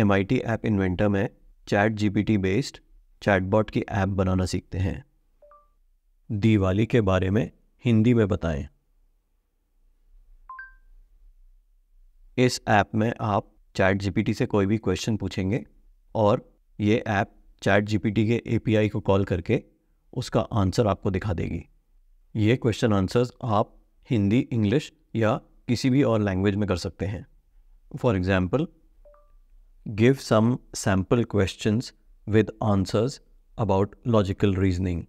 M I T app inventor में chat G P T based chatbot की app बनाना सीखते हैं दिवाली के बारे में हिंदी में बताएं इस ऐप में आप चैट जीपीटी से कोई भी क्वेश्चन पूछेंगे और ये ऐप चैट जीपीटी के एपीआई को कॉल करके उसका आंसर आपको दिखा देगी ये क्वेश्चन आंसर्स आप हिंदी इंग्लिश या किसी भी और लैंग्वेज में कर सकते हैं for example give some sample questions with answers about logical reasoning.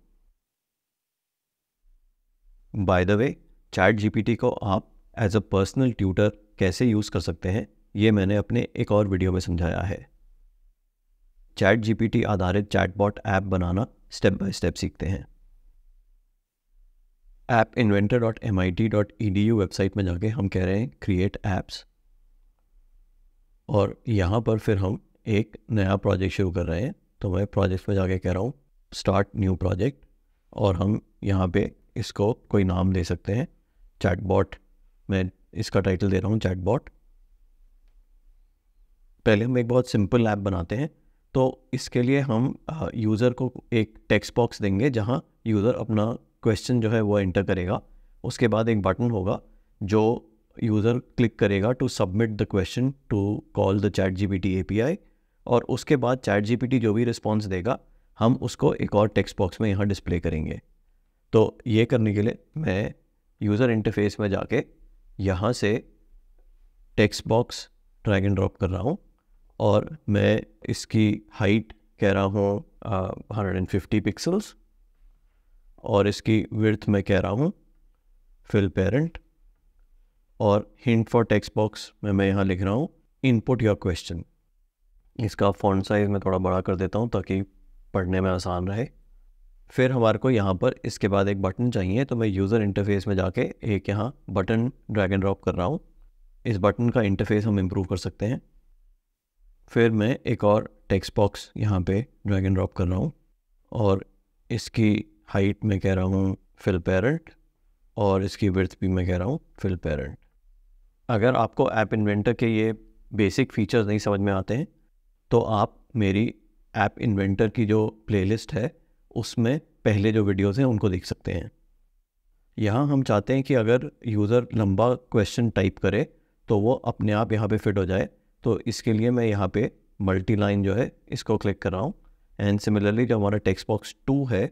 By the way chat GPT को आप एज अ पर्सनल ट्यूटर कैसे यूज़ कर सकते हैं ये मैंने अपने एक और वीडियो में समझाया है चैट जीपीटी आधारित चैटबॉट ऐप बनाना स्टेप बाय स्टेप सीखते हैं app inventor dot M I T dot E D U website में जाके हम कह रहे हैं क्रिएट ऐप्स और यहाँ पर फिर हम एक नया प्रोजेक्ट शुरू कर रहे हैं तो मैं प्रोजेक्ट पर जाके कह रहा हूँ स्टार्ट न्यू प्रोजेक्ट और हम यहाँ पे इसको कोई नाम दे सकते हैं चैटबॉट मैं इसका टाइटल दे रहा हूँ चैटबॉट पहले हम एक बहुत सिंपल ऐप बनाते हैं तो इसके लिए हम यूज़र को एक टेक्स्ट बॉक्स देंगे जहाँ यूज़र अपना क्वेश्चन जो है वो एंटर करेगा उसके बाद एक बटन होगा जो यूज़र क्लिक करेगा to submit the question to call the chat G P T A P I और उसके बाद चैट जी पी टी जो भी रिस्पॉन्स देगा हम उसको एक और टेक्स्ट बॉक्स में यहाँ डिस्प्ले करेंगे तो ये करने के लिए मैं यूज़र इंटरफेस में जाके यहाँ से text box drag and drop कर रहा हूँ और मैं इसकी हाइट कह रहा हूँ हंड्रेड एंड फिफ्टी पिक्सल्स और इसकी विर्थ मैं कह रहा हूँ फिल पेरेंट और हिंट फॉर टेक्स्ट बॉक्स में मैं यहाँ लिख रहा हूँ इनपुट योर क्वेश्चन इसका फ़ॉन्ट साइज़ मैं थोड़ा बड़ा कर देता हूँ ताकि पढ़ने में आसान रहे फिर हमारे को यहाँ पर इसके बाद एक बटन चाहिए तो मैं यूज़र इंटरफेस में जाके एक यहाँ बटन ड्रैग एंड ड्रॉप कर रहा हूँ इस बटन का इंटरफेस हम इम्प्रूव कर सकते हैं फिर मैं एक और टेक्स्ट बॉक्स यहाँ पे ड्रैग एंड ड्रॉप कर रहा हूँ और इसकी हाइट में कह रहा हूँ फिल पेरेंट और इसकी विर्थ भी मैं कह रहा हूँ फिल पेरेंट अगर आपको ऐप इन्वेंटर के ये बेसिक फीचर्स नहीं समझ में आते हैं तो आप मेरी ऐप इन्वेंटर की जो प्लेलिस्ट है उसमें पहले जो वीडियोस हैं उनको देख सकते हैं यहाँ हम चाहते हैं कि अगर यूज़र लंबा क्वेश्चन टाइप करे तो वो अपने आप यहाँ पे फिट हो जाए तो इसके लिए मैं यहाँ पे मल्टी लाइन जो है इसको क्लिक कर रहा हूँ एंड सिमिलरली जो हमारा टेक्स्ट बॉक्स टू है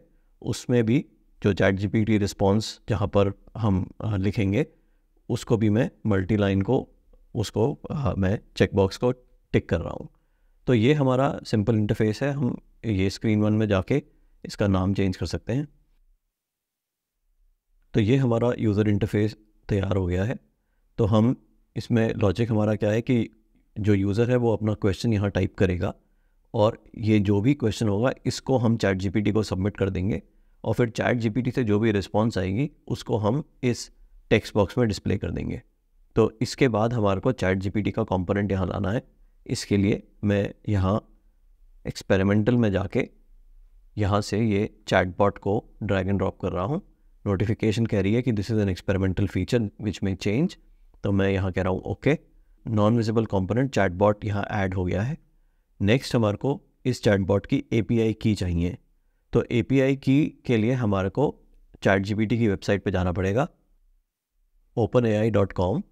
उसमें भी जो chat G P T response जहाँ पर हम लिखेंगे उसको भी मैं मल्टी लाइन को उसको आ, मैं चेकबॉक्स को टिक कर रहा हूँ तो ये हमारा सिंपल इंटरफेस है हम ये स्क्रीन वन में जाके इसका नाम चेंज कर सकते हैं तो ये हमारा यूज़र इंटरफेस तैयार हो गया है तो हम इसमें लॉजिक हमारा क्या है कि जो यूज़र है वो अपना क्वेश्चन यहाँ टाइप करेगा और ये जो भी क्वेश्चन होगा इसको हम चैट जीपीटी को सबमिट कर देंगे और फिर चैट जीपीटी से जो भी रिस्पॉन्स आएगी उसको हम इस टेक्स्ट बॉक्स में डिस्प्ले कर देंगे तो इसके बाद हमारे को चैट जीपीटी का कंपोनेंट यहाँ लाना है इसके लिए मैं यहाँ एक्सपेरिमेंटल में जाके यहाँ से ये चैट बॉट को ड्रैग एंड ड्रॉप कर रहा हूँ नोटिफिकेशन कह रही है कि this is an experimental feature which में चेंज तो मैं यहाँ कह रहा हूँ okay non visible component chat bot यहाँ ऐड हो गया है नेक्स्ट हमारे को इस चैट बॉट की ए की चाहिए तो ए की के लिए हमारे को चैट जी की वेबसाइट पर जाना पड़ेगा कॉम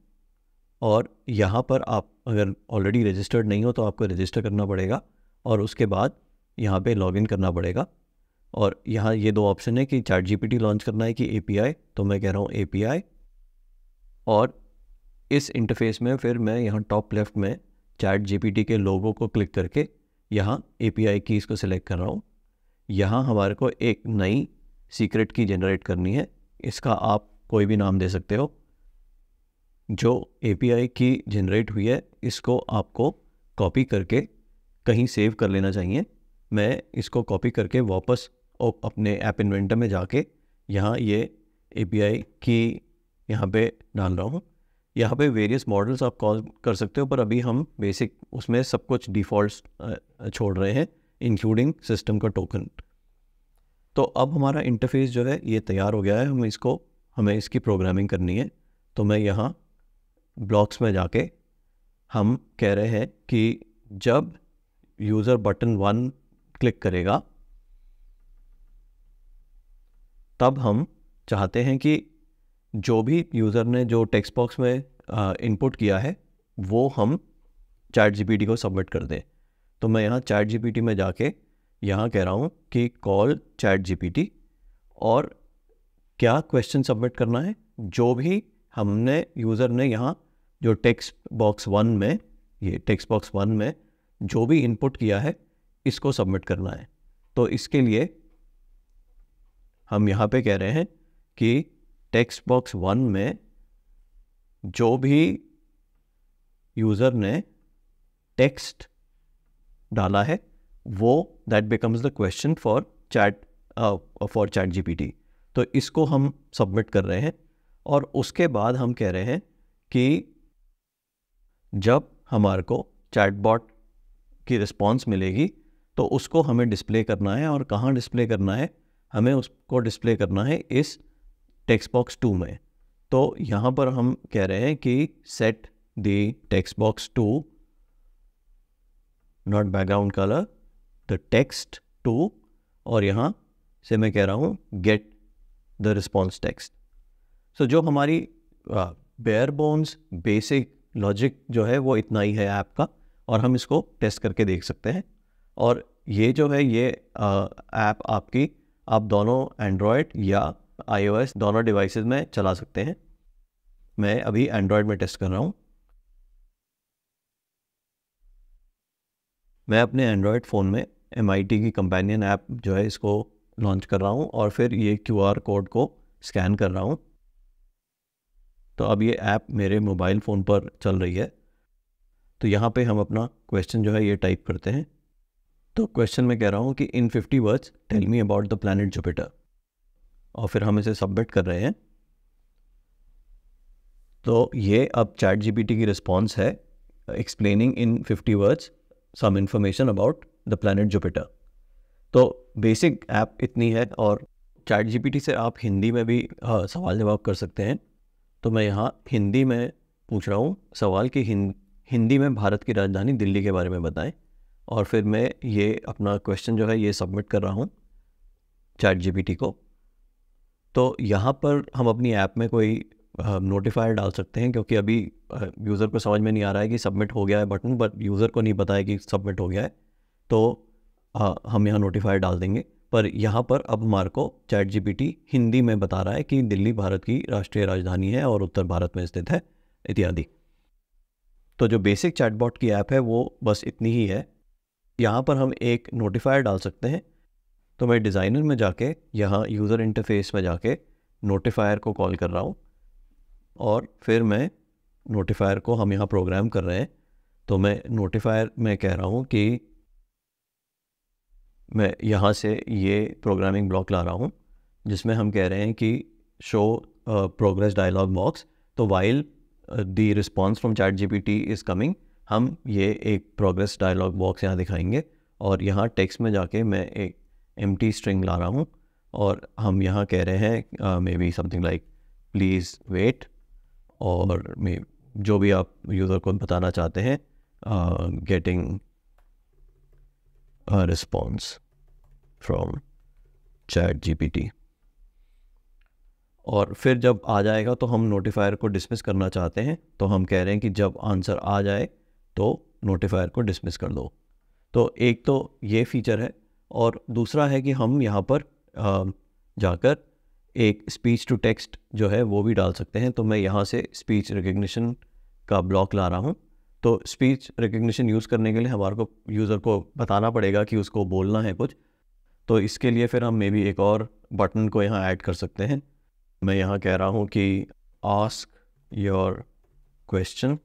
और यहाँ पर आप अगर ऑलरेडी रजिस्टर्ड नहीं हो तो आपको रजिस्टर करना पड़ेगा और उसके बाद यहाँ पे लॉगिन करना पड़ेगा और यहाँ ये दो ऑप्शन है कि पी टी लॉन्च करना है कि आई तो मैं कह रहा हूँ आई और इस इंटरफेस में फिर मैं यहाँ टॉप लेफ्ट में चैट टी के लोगों को क्लिक करके यहाँ आई की को सिलेक्ट कर रहा हूँ यहाँ हमारे को एक नई सीक्रेट की जनरेट करनी है इसका आप कोई भी नाम दे सकते हो जो आई की जनरेट हुई है इसको आपको कॉपी करके कहीं सेव कर लेना चाहिए मैं इसको कॉपी करके वापस अपने ऐप इन्वेंटर में जाके यहाँ ये आई की यहाँ पे डाल रहा हूँ यहाँ पे वेरियस मॉडल्स आप कॉल कर सकते हो पर अभी हम बेसिक उसमें सब कुछ डिफ़ॉल्ट छोड़ रहे हैं इंक्लूडिंग सिस्टम का टोकन तो अब हमारा इंटरफेस जो है ये तैयार हो गया है हम इसको हमें इसकी प्रोग्रामिंग करनी है तो मैं यहाँ ब्लॉक्स में जाके हम कह रहे हैं कि जब यूज़र बटन वन क्लिक करेगा तब हम चाहते हैं कि जो भी यूज़र ने जो टेक्स्ट बॉक्स में इनपुट किया है वो हम चैट जी को सबमिट कर दें तो मैं यहाँ चैट जी में जाके यहाँ कह रहा हूँ कि कॉल चैट जी और क्या क्वेश्चन सबमिट करना है जो भी हमने यूज़र ने यहाँ जो टेक्स्ट बॉक्स वन में ये टेक्स्ट बॉक्स वन में जो भी इनपुट किया है इसको सबमिट करना है तो इसके लिए हम यहाँ पे कह रहे हैं कि टेक्स्ट बॉक्स वन में जो भी यूज़र ने टेक्स्ट डाला है वो that becomes the question for chat for chat GPT तो इसको हम सबमिट कर रहे हैं और उसके बाद हम कह रहे हैं कि जब हमारे को चैटबॉट की रिस्पॉन्स मिलेगी तो उसको हमें डिस्प्ले करना है और कहाँ डिस्प्ले करना है हमें उसको डिस्प्ले करना है इस टेक्स्ट बॉक्स टू में तो यहाँ पर हम कह रहे हैं कि set the text box to not background colour the text to और यहाँ से मैं कह रहा हूँ get the response text so जो हमारी बेयर बोन्स बेसिक लॉजिक जो है वो इतना ही है ऐप का और हम इसको टेस्ट करके देख सकते हैं और ये जो है ये ऐप आपकी आप दोनों एंड्रॉयड या आईओएस दोनों डिवाइस में चला सकते हैं मैं अभी एंड्रॉयड में टेस्ट कर रहा हूँ मैं अपने एंड्रॉयड फ़ोन में एम की कंपेनियन ऐप जो है इसको लॉन्च कर रहा हूँ और फिर ये क्यू कोड को स्कैन कर रहा हूँ तो अब ये ऐप मेरे मोबाइल फ़ोन पर चल रही है तो यहाँ पे हम अपना क्वेश्चन जो है ये टाइप करते हैं तो क्वेश्चन में कह रहा हूँ कि in fifty words tell me about the planet Jupiter और फिर हम इसे सबमिट कर रहे हैं तो ये अब चैट जीपीटी की रिस्पॉन्स है explaining in fifty words some information about the planet Jupiter तो बेसिक ऐप इतनी है और चैट जीपीटी से आप हिंदी में भी हाँ, सवाल जवाब कर सकते हैं तो मैं यहाँ हिंदी में पूछ रहा हूँ सवाल कि हिं, हिंदी में भारत की राजधानी दिल्ली के बारे में बताएं और फिर मैं ये अपना क्वेश्चन जो है ये सबमिट कर रहा हूँ चैट जी को तो यहाँ पर हम अपनी ऐप में कोई नोटिफायर डाल सकते हैं क्योंकि अभी यूज़र को समझ में नहीं आ रहा है कि सबमिट हो गया है बटन बट यूज़र को नहीं पता है कि सबमिट हो गया है तो आ, हम यहाँ नोटिफायर डाल देंगे पर यहाँ पर अब मार्को चैट जी हिंदी में बता रहा है कि दिल्ली भारत की राष्ट्रीय राजधानी है और उत्तर भारत में स्थित है इत्यादि तो जो बेसिक चैटबॉट की ऐप है वो बस इतनी ही है यहाँ पर हम एक नोटिफायर डाल सकते हैं तो मैं डिज़ाइनर में जाके यहाँ यूज़र इंटरफेस में जाके नोटिफायर को कॉल कर रहा हूँ और फिर मैं नोटिफायर को हम यहाँ प्रोग्राम कर रहे हैं तो मैं नोटिफायर में कह रहा हूँ कि मैं यहाँ से ये प्रोग्रामिंग ब्लॉक ला रहा हूँ जिसमें हम कह रहे हैं कि शो प्रोग्रेस डायलॉग बॉक्स तो while the response from chat G is coming हम ये एक प्रोग्रेस डायलॉग बॉक्स यहाँ दिखाएंगे और यहाँ टेक्स्ट में जाके मैं एक एम स्ट्रिंग ला रहा हूँ और हम यहाँ कह रहे हैं maybe something like please wait और मे जो भी आप यूज़र को बताना चाहते हैं getting uh, a response from chat GPT और फिर जब आ जाएगा तो हम नोटिफायर को डिसमिस करना चाहते हैं तो हम कह रहे हैं कि जब आंसर आ जाए तो नोटिफायर को डिसमिस कर दो तो एक तो ये फीचर है और दूसरा है कि हम यहाँ पर जाकर एक स्पीच टू टेक्स्ट जो है वो भी डाल सकते हैं तो मैं यहाँ से स्पीच रिकग्निशन का ब्लॉक ला रहा हूँ तो स्पीच रिकग्निशन यूज़ करने के लिए हमारे को यूज़र को बताना पड़ेगा कि उसको बोलना है कुछ तो इसके लिए फिर हम मे बी एक और बटन को यहाँ ऐड कर सकते हैं मैं यहाँ कह रहा हूँ कि आस्क योर क्वेश्चन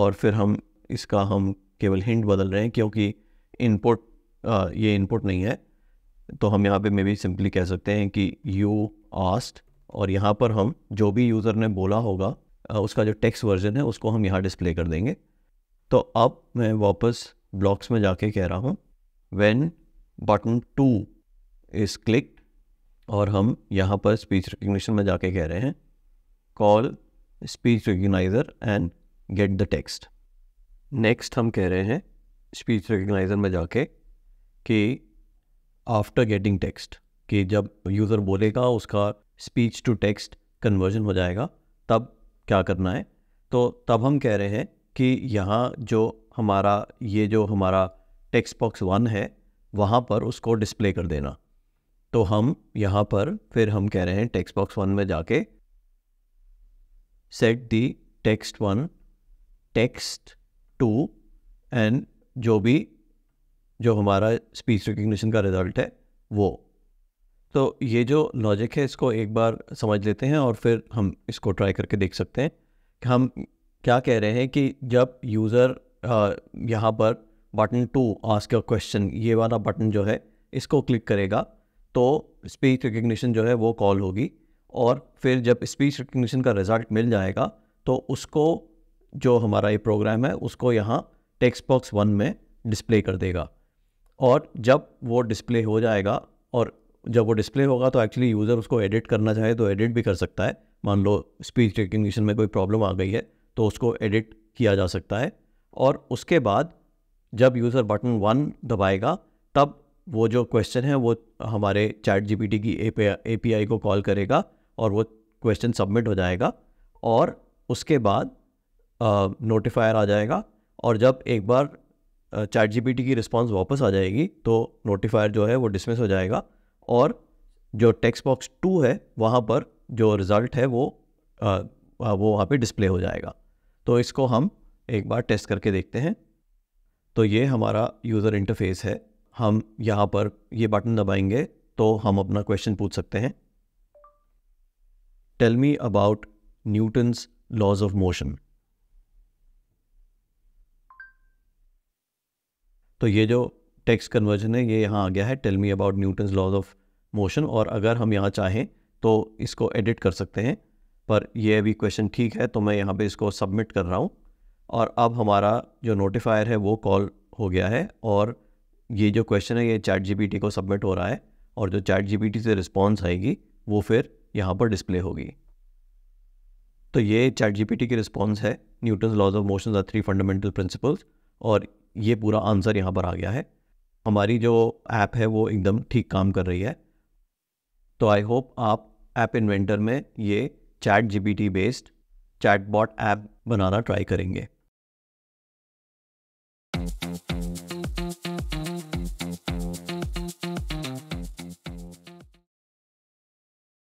और फिर हम इसका हम केवल हिंट बदल रहे हैं क्योंकि इनपुट ये इनपुट नहीं है तो हम यहाँ पे मे बी सिंपली कह सकते हैं कि यू आस्ट और यहाँ पर हम जो भी यूज़र ने बोला होगा उसका जो टेक्स्ट वर्जन है उसको हम यहाँ डिस्प्ले कर देंगे तो अब मैं वापस ब्लॉक्स में जाके कह रहा हूँ when button two is click और हम यहाँ पर स्पीच रिकग्निशन में जाके कह रहे हैं call speech recogniser and get the text next हम कह रहे हैं स्पीच रिकग्नाइज़र में जाके कि आफ्टर गेटिंग टेक्स्ट कि जब यूज़र बोलेगा उसका स्पीच टू टेक्स्ट कन्वर्जन हो जाएगा तब क्या करना है तो तब हम कह रहे हैं कि यहाँ जो हमारा ये जो हमारा टेक्स्ट बॉक्स वन है वहाँ पर उसको डिस्प्ले कर देना तो हम यहाँ पर फिर हम कह रहे हैं टेक्स्ट बॉक्स वन में जाके set the text one text two and जो भी जो हमारा स्पीच रिकग्निशन का रिजल्ट है वो तो ये जो लॉजिक है इसको एक बार समझ लेते हैं और फिर हम इसको ट्राई करके देख सकते हैं कि हम क्या कह रहे हैं कि जब यूज़र यहाँ पर button two ask your question ये वाला बटन जो है इसको क्लिक करेगा तो स्पीच रिकग्निशन जो है वो कॉल होगी और फिर जब स्पीच रिकग्निशन का रिज़ल्ट मिल जाएगा तो उसको जो हमारा ये प्रोग्राम है उसको यहाँ टेक्स्ट बॉक्स वन में डिस्प्ले कर देगा और जब वो डिस्प्ले हो जाएगा और जब वो डिस्प्ले होगा तो एक्चुअली यूज़र उसको एडिट करना चाहे तो एडिट भी कर सकता है मान लो स्पीच रिकग्निशन में कोई प्रॉब्लम आ गई है तो उसको एडिट किया जा सकता है और उसके बाद जब यूज़र बटन वन दबाएगा तब वो जो क्वेश्चन है वो हमारे चैट जीपीटी की ए पी को कॉल करेगा और वो क्वेश्चन सबमिट हो जाएगा और उसके बाद नोटिफायर आ जाएगा और जब एक बार चैट जीपीटी की रिस्पांस वापस आ जाएगी तो नोटिफायर जो है वो डिसमिस हो जाएगा और जो टेक्स्ट बॉक्स टू है वहाँ पर जो रिज़ल्ट है वो आ, वो वहाँ पे डिस्प्ले हो जाएगा तो इसको हम एक बार टेस्ट करके देखते हैं तो ये हमारा यूज़र इंटरफेस है हम यहाँ पर ये बटन दबाएंगे तो हम अपना क्वेश्चन पूछ सकते हैं tell me about Newton's laws of motion तो ये जो टेक्स्ट कन्वर्जन है ये यहाँ आ गया है tell me about Newton's laws of motion और अगर हम यहाँ चाहें तो इसको एडिट कर सकते हैं पर यह अभी क्वेश्चन ठीक है तो मैं यहाँ पे इसको सबमिट कर रहा हूँ और अब हमारा जो नोटिफायर है वो कॉल हो गया है और ये जो क्वेश्चन है ये चैट जीपीटी को सबमिट हो रहा है और जो चैट जीपीटी से रिस्पॉन्स आएगी वो फिर यहाँ पर डिस्प्ले होगी तो ये चैट जीपीटी की रिस्पॉन्स है Newton laws of motion are three fundamental principles और ये पूरा आंसर यहाँ पर आ गया है हमारी जो ऐप है वो एकदम ठीक काम कर रही है तो आई होप आप ऐप इन्वेंटर में ये chat G based chatbot app बनाना ट्राई करेंगे